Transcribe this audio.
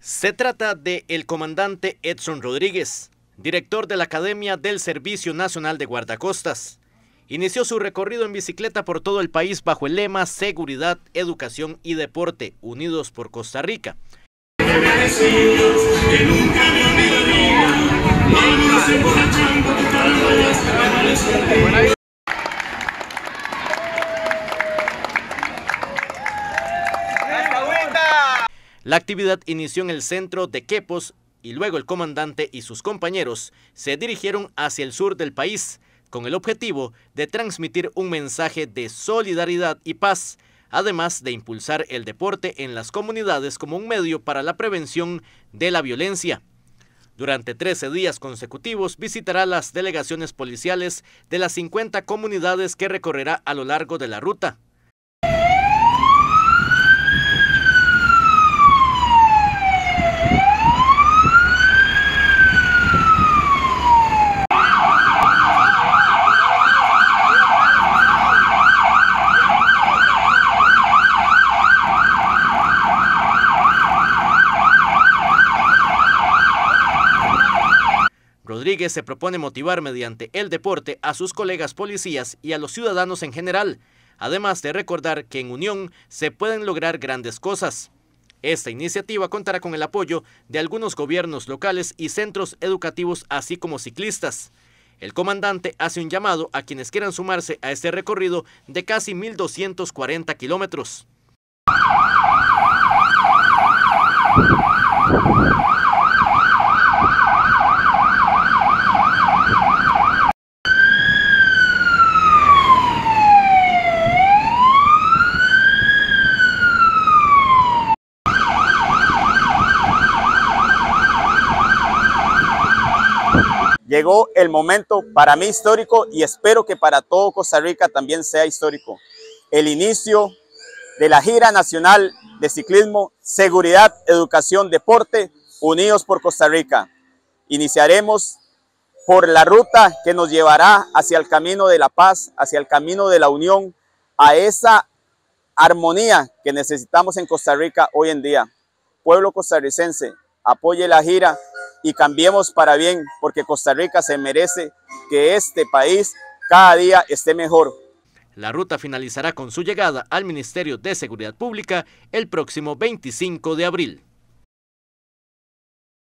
Se trata de el comandante Edson Rodríguez, director de la Academia del Servicio Nacional de Guardacostas. Inició su recorrido en bicicleta por todo el país bajo el lema Seguridad, Educación y Deporte, unidos por Costa Rica. La actividad inició en el centro de Quepos y luego el comandante y sus compañeros se dirigieron hacia el sur del país con el objetivo de transmitir un mensaje de solidaridad y paz, además de impulsar el deporte en las comunidades como un medio para la prevención de la violencia. Durante 13 días consecutivos visitará las delegaciones policiales de las 50 comunidades que recorrerá a lo largo de la ruta. Rodríguez se propone motivar mediante el deporte a sus colegas policías y a los ciudadanos en general, además de recordar que en unión se pueden lograr grandes cosas. Esta iniciativa contará con el apoyo de algunos gobiernos locales y centros educativos, así como ciclistas. El comandante hace un llamado a quienes quieran sumarse a este recorrido de casi 1.240 kilómetros. Llegó el momento para mí histórico y espero que para todo Costa Rica también sea histórico. El inicio de la gira nacional de ciclismo, seguridad, educación, deporte, unidos por Costa Rica. Iniciaremos por la ruta que nos llevará hacia el camino de la paz, hacia el camino de la unión, a esa armonía que necesitamos en Costa Rica hoy en día. Pueblo costarricense, apoye la gira y cambiemos para bien, porque Costa Rica se merece que este país cada día esté mejor. La ruta finalizará con su llegada al Ministerio de Seguridad Pública el próximo 25 de abril.